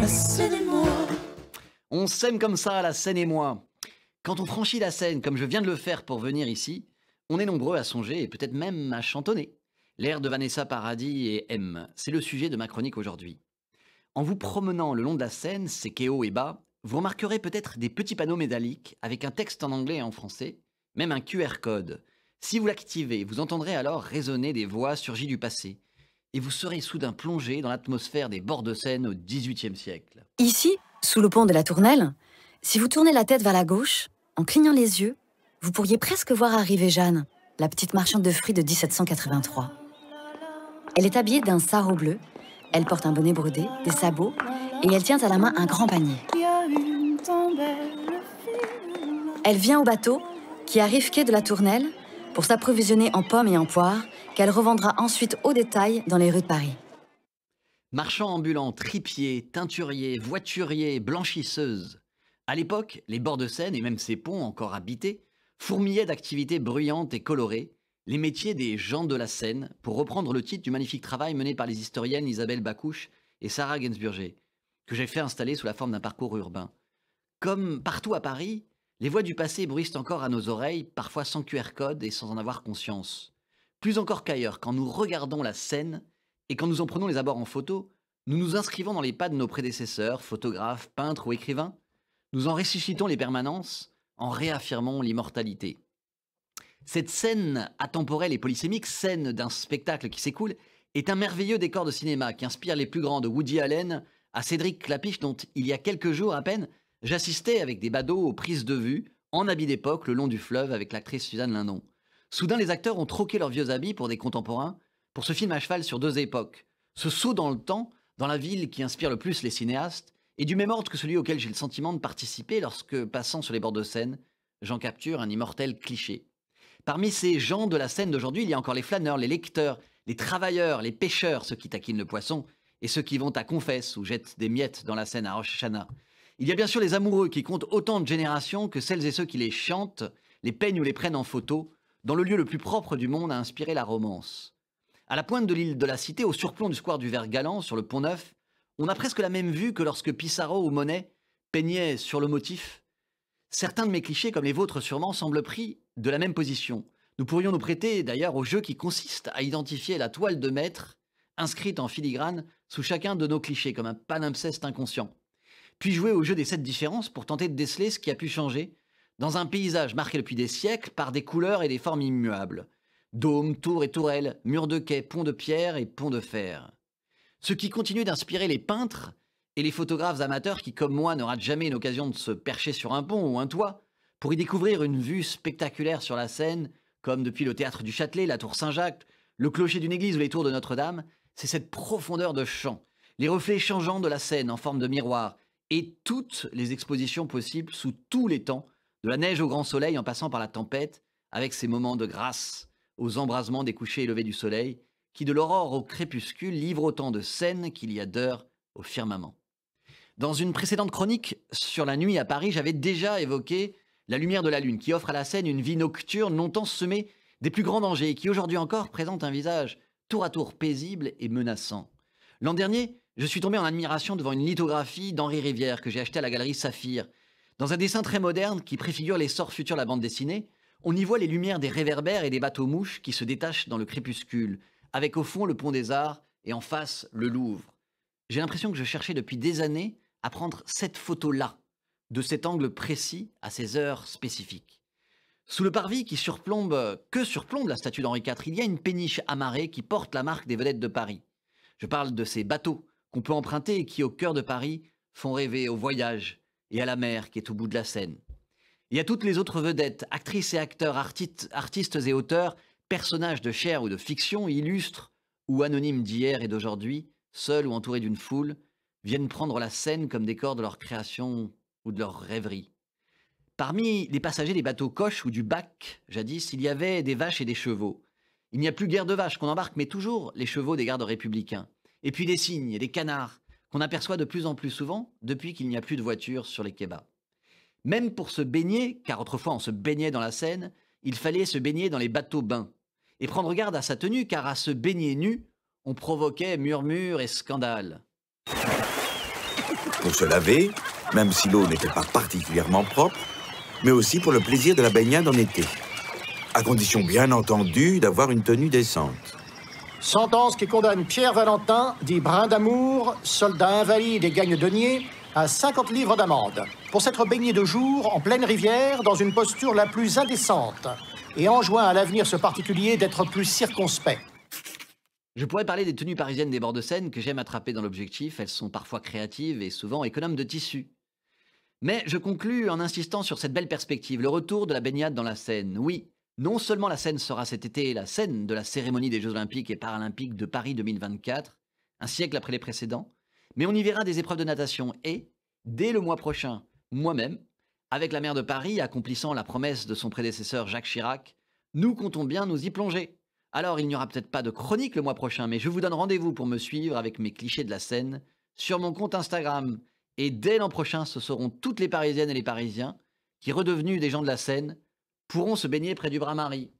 La et moi. On s'aime comme ça, la Seine et moi. Quand on franchit la Seine, comme je viens de le faire pour venir ici, on est nombreux à songer et peut-être même à chantonner. L'air de Vanessa Paradis et M, c'est le sujet de ma chronique aujourd'hui. En vous promenant le long de la Seine, c'est haut et bas, vous remarquerez peut-être des petits panneaux métalliques avec un texte en anglais et en français, même un QR code. Si vous l'activez, vous entendrez alors résonner des voix surgies du passé, et vous serez soudain plongé dans l'atmosphère des bords de Seine au XVIIIe siècle. Ici, sous le pont de la Tournelle, si vous tournez la tête vers la gauche, en clignant les yeux, vous pourriez presque voir arriver Jeanne, la petite marchande de fruits de 1783. Elle est habillée d'un sarrau bleu, elle porte un bonnet brodé, des sabots, et elle tient à la main un grand panier. Elle vient au bateau, qui arrive quai de la Tournelle, pour s'approvisionner en pommes et en poires, qu'elle revendra ensuite au détail dans les rues de Paris. Marchands ambulants, tripiers, teinturier, voituriers, blanchisseuses. À l'époque, les bords de Seine et même ses ponts encore habités fourmillaient d'activités bruyantes et colorées, les métiers des gens de la Seine, pour reprendre le titre du magnifique travail mené par les historiennes Isabelle Bacouche et Sarah Gensburger, que j'ai fait installer sous la forme d'un parcours urbain. Comme partout à Paris, les voix du passé bruissent encore à nos oreilles, parfois sans QR code et sans en avoir conscience. Plus encore qu'ailleurs, quand nous regardons la scène et quand nous en prenons les abords en photo, nous nous inscrivons dans les pas de nos prédécesseurs, photographes, peintres ou écrivains. Nous en ressuscitons les permanences en réaffirmant l'immortalité. Cette scène atemporelle et polysémique, scène d'un spectacle qui s'écoule, est un merveilleux décor de cinéma qui inspire les plus grands de Woody Allen à Cédric Clapiche, dont il y a quelques jours à peine, j'assistais avec des badauds aux prises de vue, en habit d'époque, le long du fleuve avec l'actrice Suzanne Lindon. Soudain, les acteurs ont troqué leurs vieux habits pour des contemporains, pour ce film à cheval sur deux époques. Ce saut dans le temps, dans la ville qui inspire le plus les cinéastes, est du même ordre que celui auquel j'ai le sentiment de participer lorsque, passant sur les bords de scène, j'en capture un immortel cliché. Parmi ces gens de la scène d'aujourd'hui, il y a encore les flâneurs, les lecteurs, les travailleurs, les pêcheurs, ceux qui taquinent le poisson, et ceux qui vont à confesse ou jettent des miettes dans la scène à Rosh Il y a bien sûr les amoureux qui comptent autant de générations que celles et ceux qui les chantent, les peignent ou les prennent en photo, dans le lieu le plus propre du monde, a inspiré la romance. À la pointe de l'île de la Cité, au surplomb du square du Vert-Galant, sur le Pont Neuf, on a presque la même vue que lorsque Pissarro ou Monet peignaient sur le motif. Certains de mes clichés, comme les vôtres sûrement, semblent pris de la même position. Nous pourrions nous prêter d'ailleurs au jeu qui consiste à identifier la toile de maître inscrite en filigrane sous chacun de nos clichés, comme un palimpseste inconscient. Puis jouer au jeu des sept différences pour tenter de déceler ce qui a pu changer dans un paysage marqué depuis des siècles par des couleurs et des formes immuables. Dômes, tours et tourelles, murs de quai, ponts de pierre et ponts de fer. Ce qui continue d'inspirer les peintres et les photographes amateurs qui, comme moi, ne jamais une occasion de se percher sur un pont ou un toit pour y découvrir une vue spectaculaire sur la Seine, comme depuis le théâtre du Châtelet, la tour Saint-Jacques, le clocher d'une église ou les tours de Notre-Dame, c'est cette profondeur de champ, les reflets changeants de la Seine en forme de miroir, et toutes les expositions possibles sous tous les temps de la neige au grand soleil en passant par la tempête, avec ses moments de grâce, aux embrasements des couchers et du soleil, qui de l'aurore au crépuscule livre autant de scènes qu'il y a d'heures au firmament. Dans une précédente chronique sur la nuit à Paris, j'avais déjà évoqué la lumière de la lune, qui offre à la scène une vie nocturne longtemps semée des plus grands dangers, et qui aujourd'hui encore présente un visage tour à tour paisible et menaçant. L'an dernier, je suis tombé en admiration devant une lithographie d'Henri Rivière que j'ai achetée à la galerie Saphir, dans un dessin très moderne qui préfigure les sorts futurs de la bande dessinée, on y voit les lumières des réverbères et des bateaux-mouches qui se détachent dans le crépuscule, avec au fond le pont des Arts et en face le Louvre. J'ai l'impression que je cherchais depuis des années à prendre cette photo-là, de cet angle précis à ces heures spécifiques. Sous le parvis qui surplombe, que surplombe la statue d'Henri IV, il y a une péniche amarrée qui porte la marque des vedettes de Paris. Je parle de ces bateaux qu'on peut emprunter et qui, au cœur de Paris, font rêver au voyage, et à la mer qui est au bout de la scène Et y toutes les autres vedettes, actrices et acteurs, artistes et auteurs, personnages de chair ou de fiction, illustres ou anonymes d'hier et d'aujourd'hui, seuls ou entourés d'une foule, viennent prendre la scène comme décor de leur création ou de leur rêverie. Parmi les passagers des bateaux coches ou du bac, jadis, il y avait des vaches et des chevaux. Il n'y a plus guère de vaches qu'on embarque, mais toujours les chevaux des gardes républicains. Et puis des cygnes et des canards, qu'on aperçoit de plus en plus souvent depuis qu'il n'y a plus de voitures sur les kebabs. Même pour se baigner, car autrefois on se baignait dans la Seine, il fallait se baigner dans les bateaux bains et prendre garde à sa tenue, car à se baigner nu, on provoquait murmures et scandales. Pour se laver, même si l'eau n'était pas particulièrement propre, mais aussi pour le plaisir de la baignade en été, à condition bien entendu d'avoir une tenue décente. Sentence qui condamne Pierre Valentin, dit Brin d'Amour, soldat invalide et gagne denier, à 50 livres d'amende pour s'être baigné de jour en pleine rivière dans une posture la plus indécente et enjoint à l'avenir ce particulier d'être plus circonspect. Je pourrais parler des tenues parisiennes des bords de Seine que j'aime attraper dans l'objectif, elles sont parfois créatives et souvent économes de tissu. Mais je conclus en insistant sur cette belle perspective, le retour de la baignade dans la Seine. Oui, non seulement la scène sera cet été la scène de la cérémonie des Jeux Olympiques et Paralympiques de Paris 2024, un siècle après les précédents, mais on y verra des épreuves de natation et, dès le mois prochain, moi-même, avec la maire de Paris accomplissant la promesse de son prédécesseur Jacques Chirac, nous comptons bien nous y plonger. Alors il n'y aura peut-être pas de chronique le mois prochain, mais je vous donne rendez-vous pour me suivre avec mes clichés de la scène sur mon compte Instagram. Et dès l'an prochain, ce seront toutes les Parisiennes et les Parisiens qui, redevenus des gens de la scène, pourront se baigner près du Bras-Marie.